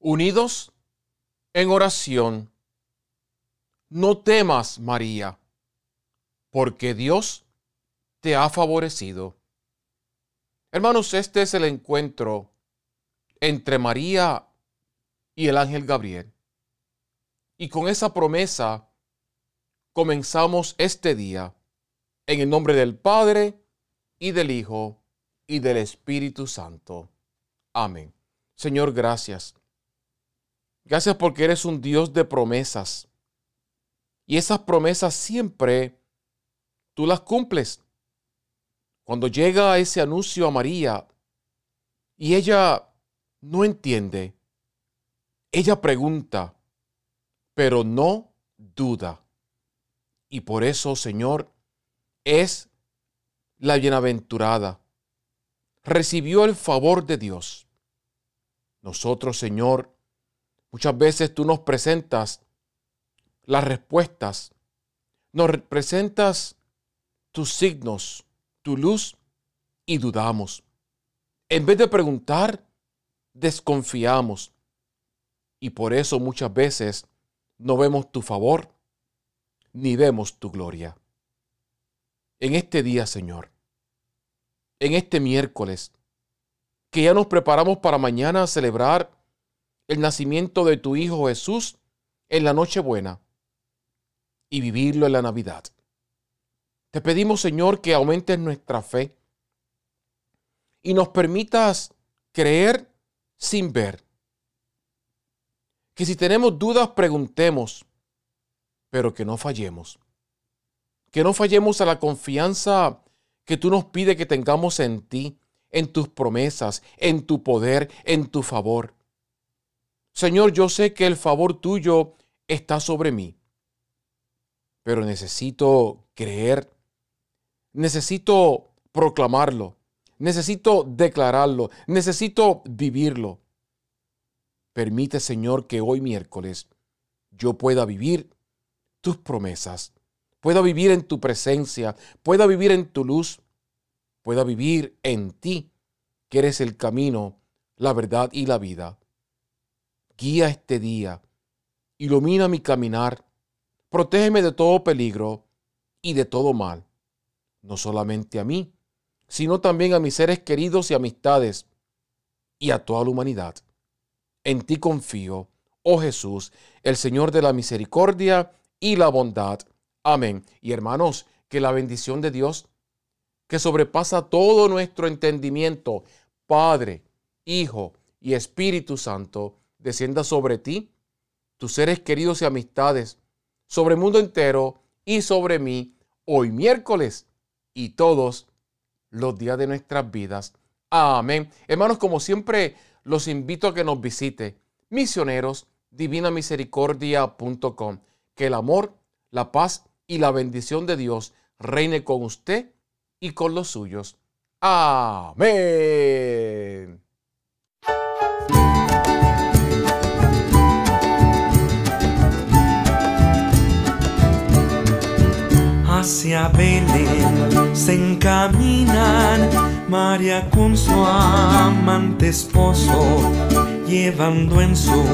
unidos en oración. No temas, María, porque Dios te ha favorecido. Hermanos, este es el encuentro entre María y el ángel Gabriel. Y con esa promesa comenzamos este día en el nombre del Padre y del Hijo y del Espíritu Santo. Amén. Señor, gracias Gracias porque eres un Dios de promesas. Y esas promesas siempre tú las cumples. Cuando llega ese anuncio a María y ella no entiende, ella pregunta, pero no duda. Y por eso, Señor, es la bienaventurada. Recibió el favor de Dios. Nosotros, Señor, Muchas veces tú nos presentas las respuestas, nos presentas tus signos, tu luz y dudamos. En vez de preguntar, desconfiamos. Y por eso muchas veces no vemos tu favor ni vemos tu gloria. En este día, Señor, en este miércoles, que ya nos preparamos para mañana a celebrar el nacimiento de tu Hijo Jesús en la Nochebuena y vivirlo en la Navidad. Te pedimos, Señor, que aumentes nuestra fe y nos permitas creer sin ver. Que si tenemos dudas, preguntemos, pero que no fallemos. Que no fallemos a la confianza que tú nos pides que tengamos en ti, en tus promesas, en tu poder, en tu favor. Señor, yo sé que el favor tuyo está sobre mí, pero necesito creer, necesito proclamarlo, necesito declararlo, necesito vivirlo. Permite, Señor, que hoy miércoles yo pueda vivir tus promesas, pueda vivir en tu presencia, pueda vivir en tu luz, pueda vivir en ti, que eres el camino, la verdad y la vida. Guía este día, ilumina mi caminar, protégeme de todo peligro y de todo mal, no solamente a mí, sino también a mis seres queridos y amistades y a toda la humanidad. En ti confío, oh Jesús, el Señor de la misericordia y la bondad. Amén. Y hermanos, que la bendición de Dios, que sobrepasa todo nuestro entendimiento, Padre, Hijo y Espíritu Santo, descienda sobre ti, tus seres queridos y amistades, sobre el mundo entero y sobre mí, hoy miércoles y todos los días de nuestras vidas. Amén. Hermanos, como siempre, los invito a que nos visite misioneros Que el amor, la paz y la bendición de Dios reine con usted y con los suyos. Amén. se encaminan María con su amante esposo, llevando en su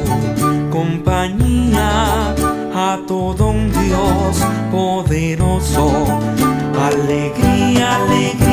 compañía a todo un Dios poderoso. Alegría, alegría.